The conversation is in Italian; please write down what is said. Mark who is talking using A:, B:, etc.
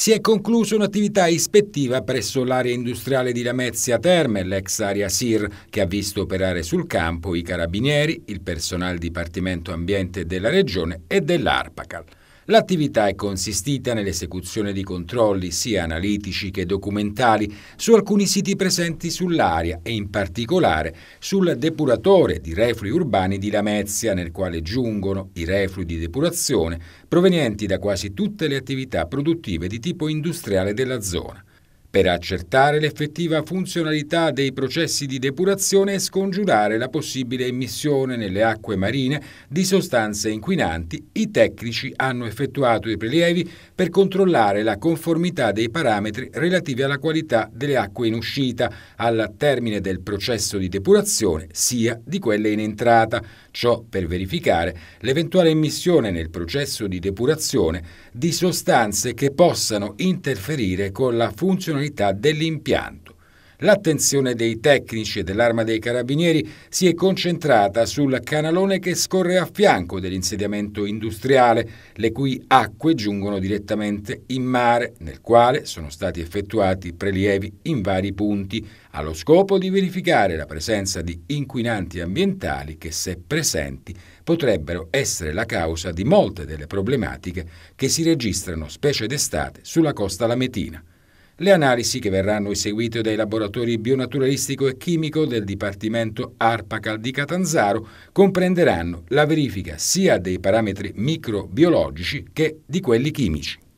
A: si è conclusa un'attività ispettiva presso l'area industriale di Lamezia Terme, l'ex area SIR, che ha visto operare sul campo i carabinieri, il personale Dipartimento Ambiente della Regione e dell'Arpacal. L'attività è consistita nell'esecuzione di controlli sia analitici che documentali su alcuni siti presenti sull'area e in particolare sul depuratore di reflui urbani di Lamezia nel quale giungono i reflui di depurazione provenienti da quasi tutte le attività produttive di tipo industriale della zona per accertare l'effettiva funzionalità dei processi di depurazione e scongiurare la possibile emissione nelle acque marine di sostanze inquinanti, i tecnici hanno effettuato i prelievi per controllare la conformità dei parametri relativi alla qualità delle acque in uscita, al termine del processo di depurazione, sia di quelle in entrata, ciò per verificare l'eventuale emissione nel processo di depurazione di sostanze che possano interferire con la funzionalità funzionalità dell'impianto. L'attenzione dei tecnici e dell'arma dei carabinieri si è concentrata sul canalone che scorre a fianco dell'insediamento industriale, le cui acque giungono direttamente in mare, nel quale sono stati effettuati prelievi in vari punti, allo scopo di verificare la presenza di inquinanti ambientali che, se presenti, potrebbero essere la causa di molte delle problematiche che si registrano, specie d'estate, sulla costa lametina. Le analisi che verranno eseguite dai laboratori bionaturalistico e chimico del Dipartimento Arpacal di Catanzaro comprenderanno la verifica sia dei parametri microbiologici che di quelli chimici.